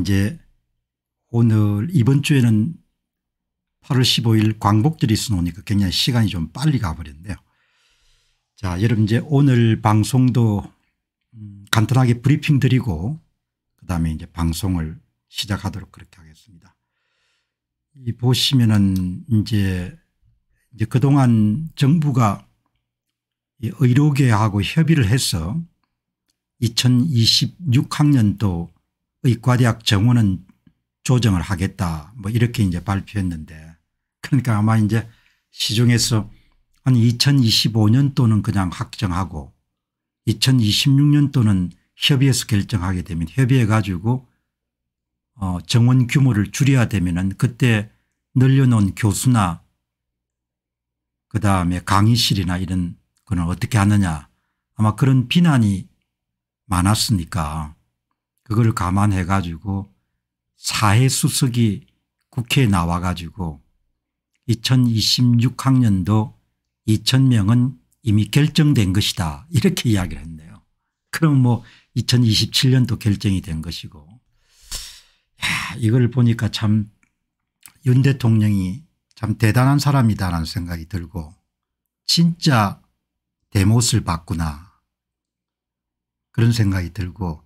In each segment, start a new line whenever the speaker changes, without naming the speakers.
이제 오늘 이번 주에는 8월 15일 광복절이 있으니까 굉장히 시간이 좀 빨리 가버렸네요. 자 여러분 이제 오늘 방송도 음, 간단하게 브리핑 드리고 그다음에 이제 방송을 시작하도록 그렇게 하겠습니다. 이 보시면은 이제 이제 그동안 정부가 의료계하고 협의를 해서 2026학년도 의과대학 정원은 조정을 하겠다 뭐 이렇게 이제 발표했는데 그러니까 아마 이제 시중에서 한 2025년도는 그냥 확정하고 2026년도는 협의해서 결정하게 되면 협의해 가지고 어 정원 규모를 줄여야 되면은 그때 늘려놓은 교수나 그다음에 강의실이나 이런 거는 어떻게 하느냐 아마 그런 비난이 많았으니까 그걸 감안해 가지고 사회수석이 국회에 나와 가지고 2026학년도 2000명은 이미 결정된 것이다 이렇게 이야기를 했네요. 그럼 뭐 2027년도 결정이 된 것이고 야, 이걸 보니까 참 윤 대통령이 참 대단한 사람이다라는 생각이 들고 진짜 대못을 봤구나 그런 생각이 들고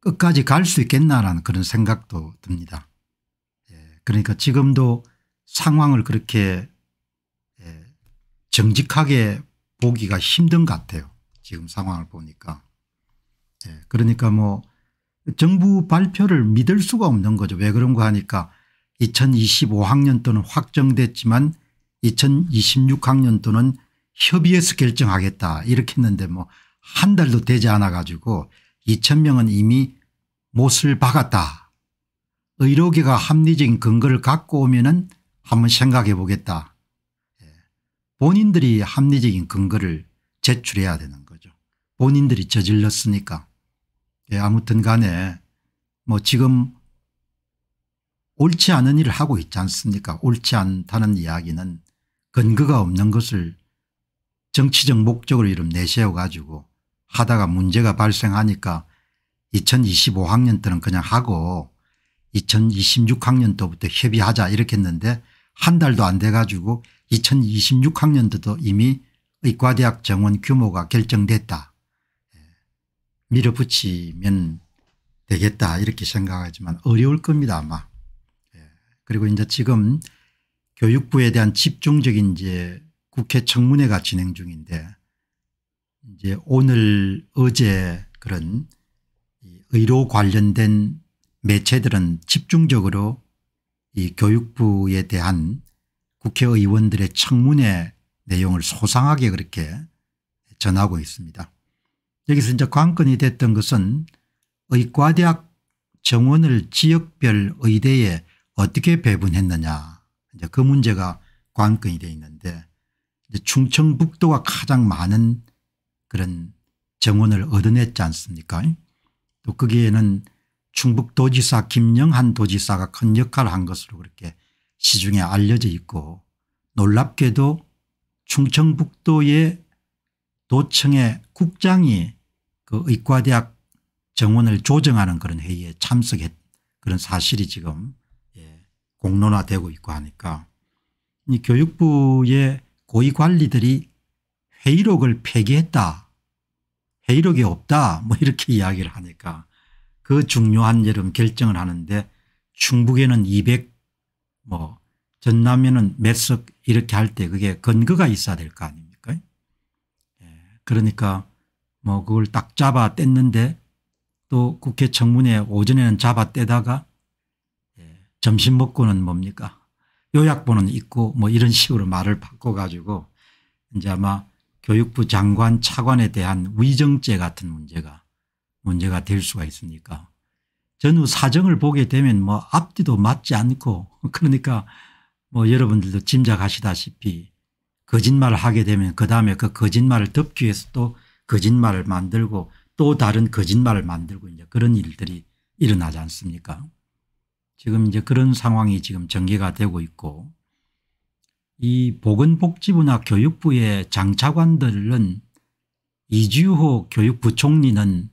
끝까지 갈 수 있겠나라는 그런 생각도 듭니다. 예, 그러니까 지금도 상황을 그렇게 예, 정직하게 보기가 힘든 것 같아요. 지금 상황을 보니까. 예, 그러니까 뭐 정부 발표를 믿을 수가 없는 거죠. 왜 그런가 하니까 2025학년도는 확정됐지만 2026학년도는 협의해서 결정하겠다 이렇게 했는데 뭐 한 달도 되지 않아 가지고 2천명은 이미 못을 박았다. 의료계가 합리적인 근거를 갖고 오면 은 한번 생각해 보겠다. 예. 본인들이 합리적인 근거를 제출해야 되는 거죠. 본인들이 저질렀으니까. 예, 아무튼 간에 뭐 지금 옳지 않은 일을 하고 있지 않습니까 옳지 않다는 이야기는 근거가 없는 것을 정치적 목적을 이름 내세워 가지고 하다가 문제가 발생하니까 2025학년 때는 그냥 하고 2026학년도부터 협의하자 이렇게 했는데 한 달도 안 돼 가지고 2026학년도도 이미 의과대학 정원 규모가 결정됐다. 예. 밀어붙이면 되겠다 이렇게 생각하지만 어려울 겁니다 아마. 예. 그리고 이제 지금 교육부에 대한 집중적인 이제 국회 청문회가 진행 중인데 이제 오늘 어제 그런 의료 관련된 매체들은 집중적으로 이 교육부에 대한 국회의원들의 청문회 내용을 소상하게 그렇게 전하고 있습니다. 여기서 이제 관건이 됐던 것은 의과대학 정원을 지역별 의대에 어떻게 배분했느냐 이제 그 문제가 관건이 되어 있는데 이제 충청북도가 가장 많은 그런 정원을 얻어냈지 않습니까 또 거기에는 충북도지사 김영한 도지사가 큰 역할을 한 것으로 그렇게 시중에 알려져 있고 놀랍게도 충청북도의 도청의 국장이 그 의과대학 정원을 조정하는 그런 회의에 참석했 그런 사실이 지금 예 공론화되고 있고 하니까 이 교육부의 고위관리들이 회의록을 폐기했다. 회의록이 없다. 뭐 이렇게 이야기를 하니까 그 중요한 여름 결정을 하는데 충북에는 200, 뭐 전남에는 몇 석 이렇게 할 때 그게 근거가 있어야 될 거 아닙니까? 예. 그러니까 뭐 그걸 딱 잡아 뗐는데 또 국회 청문회 오전에는 잡아 떼다가 예. 점심 먹고는 뭡니까? 요약본은 있고 뭐 이런 식으로 말을 바꿔 가지고 이제 아마 교육부 장관 차관에 대한 위정죄 같은 문제가 문제가 될 수가 있으니까 전후 사정을 보게 되면 뭐 앞뒤도 맞지 않고 그러니까 뭐 여러분들도 짐작하시다시피 거짓말을 하게 되면 그다음에 그 거짓말을 덮기 위해서 또 거짓말을 만들고 또 다른 거짓말을 만들고 이제 그런 일들이 일어나지 않습니까 지금 이제 그런 상황이 지금 전개가 되고 있고 이 보건복지부나 교육부의 장차관들은 이주호 교육부총리는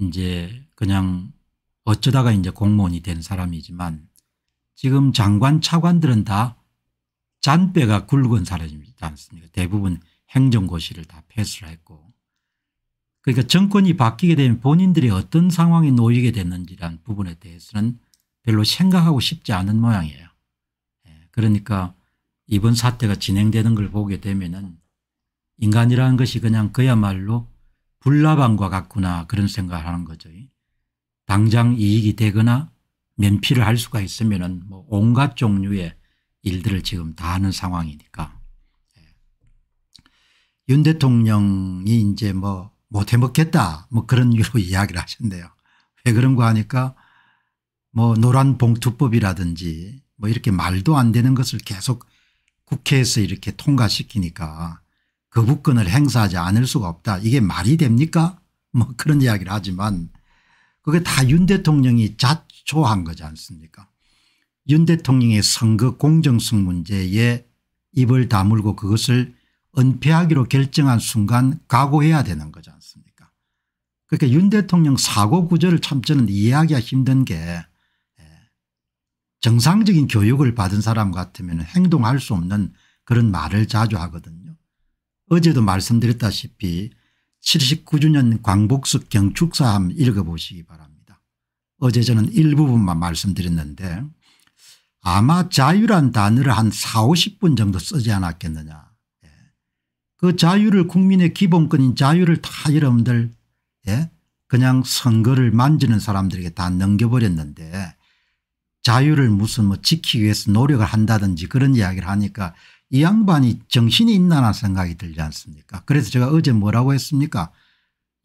이제 그냥 어쩌다가 이제 공무원이 된 사람이지만 지금 장관 차관들은 다 잔뼈가 굵은 사람이지 않습니까 대부분 행정고시를 다 패스를 했고 그러니까 정권이 바뀌게 되면 본인들이 어떤 상황에 놓이게 됐는지란 부분에 대해서는 별로 생각하고 싶지 않은 모양이에요. 예, 그러니까 이번 사태가 진행되는 걸 보게 되면 인간이라는 것이 그냥 그야말로 불나방과 같구나 그런 생각을 하는 거죠. 당장 이익이 되거나 면피를 할 수가 있으면 뭐 온갖 종류의 일들을 지금 다 하는 상황이니까. 예. 윤 대통령이 이제 뭐 못해 먹겠다 뭐 그런 유로 이야기를 하셨네요. 왜 그런가 하니까 뭐 노란 봉투법이라든지 뭐 이렇게 말도 안 되는 것을 계속 국회에서 이렇게 통과시키니까 거부권을 그 행사하지 않을 수가 없다. 이게 말이 됩니까? 뭐 그런 이야기를 하지만 그게 다 윤 대통령이 자초한 거지 않습니까? 윤 대통령의 선거 공정성 문제에 입을 다물고 그것을 은폐하기로 결정한 순간 각오해야 되는 거지 않습니까? 그러니까 윤 대통령 사고 구조를 참 저는 이해하기가 힘든 게 정상적인 교육을 받은 사람 같으면 행동할 수 없는 그런 말을 자주 하거든요. 어제도 말씀드렸다시피 79주년 광복숙 경축사함 읽어보시기 바랍니다. 어제 저는 일부분만 말씀드렸는데 아마 자유란 단어를 한 4, 50분 정도 쓰지 않았겠느냐. 예. 그 자유를 국민의 기본권인 자유를 다 여러분들 예, 그냥 선거를 만지는 사람들에게 다 넘겨버렸는데 자유를 무슨 뭐 지키기 위해서 노력을 한다든지 그런 이야기를 하니까 이 양반이 정신이 있나나 생각이 들지 않습니까 그래서 제가 어제 뭐라고 했습니까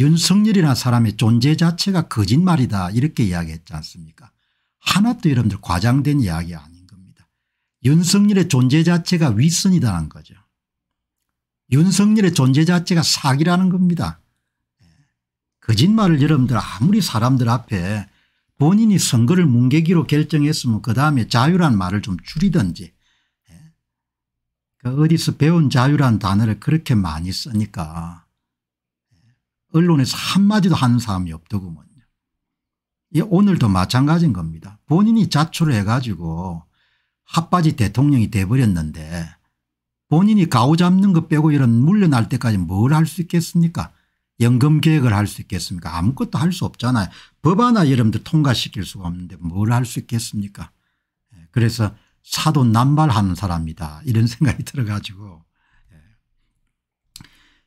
윤석열이라는 사람의 존재 자체가 거짓말이다 이렇게 이야기했지 않습니까 하나도 여러분들 과장된 이야기 아닌 겁니다. 윤석열의 존재 자체가 윗선이다는 거죠. 윤석열의 존재 자체가 사기라는 겁니다. 예. 거짓말을 여러분들 아무리 사람들 앞에 본인이 선거를 뭉개기로 결정했으면 그 다음에 자유란 말을 좀 줄이든지 예. 그 어디서 배운 자유란 단어를 그렇게 많이 쓰니까 예. 언론에서 한마디도 하는 사람이 없더구먼요. 예, 오늘도 마찬가지인 겁니다. 본인이 자초를 해가지고 핫바지 대통령이 돼버렸는데 본인이 가오 잡는 거 빼고 이런 물려날 때까지 뭘 할 수 있겠습니까 연금 계획을할 수 있겠습니까 아무것도 할 수 없잖아요. 법 하나 여러분들 통과시킬 수가 없는데 뭘 할 수 있겠습니까 예, 그래서 사도 남발하는 사람이다 이런 생각이 들어가지고 예.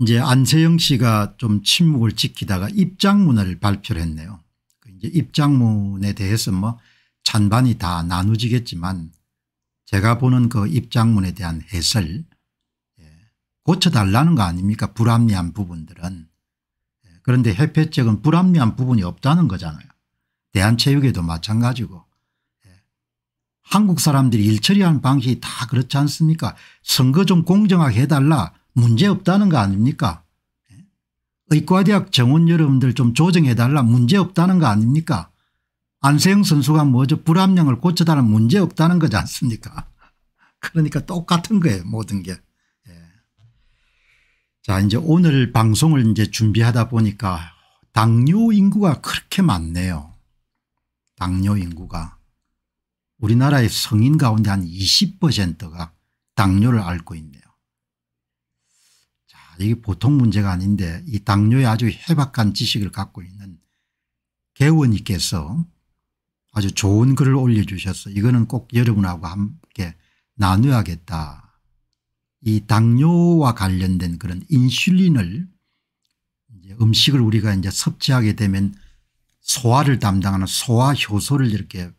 이제 안세영 씨가 좀 침묵을 지키다가 입장문을 발표를 했네요. 그 이제 입장문에 대해서 뭐 찬반이 다 나누지겠지만 제가 보는 그 입장문에 대한 해설 예, 고쳐달라는 거 아닙니까 불합리한 부분들은 그런데 협회책은 불합리한 부분이 없다는 거잖아요. 대한체육에도 마찬가지고 예. 한국 사람들이 일 처리하는 방식이 다 그렇지 않습니까 선거 좀 공정하게 해달라 문제없다는 거 아닙니까 예. 의과대학 정원 여러분들 좀 조정해달라 문제없다는 거 아닙니까 안세영 선수가 뭐저 불합량을 고쳐달라 문제없다는 거지 않습니까 그러니까 똑같은 거예요 모든 게. 자 이제 오늘 방송을 이제 준비하다 보니까 당뇨 인구가 그렇게 많네요. 당뇨 인구가 우리나라의 성인 가운데 한 20%가 당뇨를 앓고 있네요. 자 이게 보통 문제가 아닌데 이 당뇨에 아주 해박한 지식을 갖고 있는 개원님께서 아주 좋은 글을 올려주셔서 이거는 꼭 여러분하고 함께 나누어야겠다 이 당뇨와 관련된 그런 인슐린을 이제 음식을 우리가 이제 섭취하게 되면 소화를 담당하는 소화 효소를 이렇게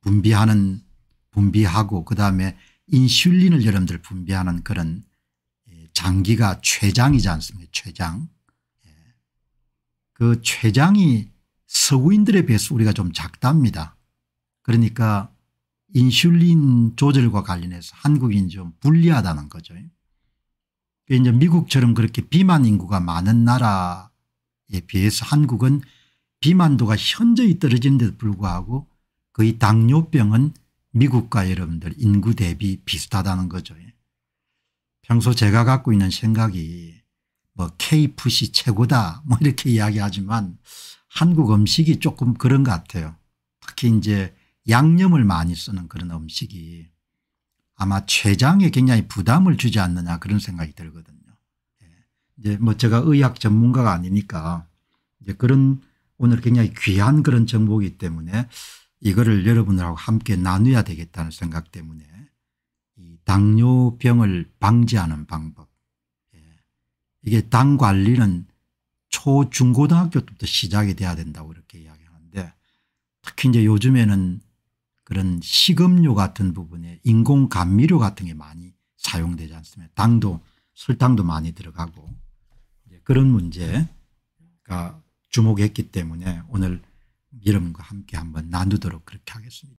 분비하는 분비하고 그다음에 인슐린을 여러분들 분비하는 그런 예, 장기가 췌장이지 않습니까 췌장. 예. 그 췌장이 서구인들에 비해서 우리가 좀 작답니다. 그러니까 인슐린 조절과 관련해서 한국인 좀 불리하다는 거죠. 이제 미국처럼 그렇게 비만 인구가 많은 나라에 비해서 한국은 비만도가 현저히 떨어지는데도 불구하고 거의 당뇨병은 미국과 여러분들 인구 대비 비슷하다는 거죠. 평소 제가 갖고 있는 생각이 뭐 K푸시 최고다 뭐 이렇게 이야기하지만 한국 음식이 조금 그런 것 같아요. 특히 이제 양념을 많이 쓰는 그런 음식이 아마 췌장에 굉장히 부담을 주지 않느냐 그런 생각이 들거든요. 예. 이제 뭐 제가 의학 전문가가 아니니까 이제 그런 오늘 굉장히 귀한 그런 정보이기 때문에 이거를 여러분들하고 함께 나누어야 되겠다는 생각 때문에 이 당뇨병을 방지하는 방법 예. 이게 당 관리는 초, 중고등학교 때부터 시작이 돼야 된다고 이렇게 이야기하는데 특히 이제 요즘에는 그런 식음료 같은 부분에 인공 감미료 같은 게 많이 사용되지 않습니까 당도 설탕도 많이 들어가고 그런 문제가 주목했기 때문에 오늘 여러분과 함께 한번 나누도록 그렇게 하겠습니다.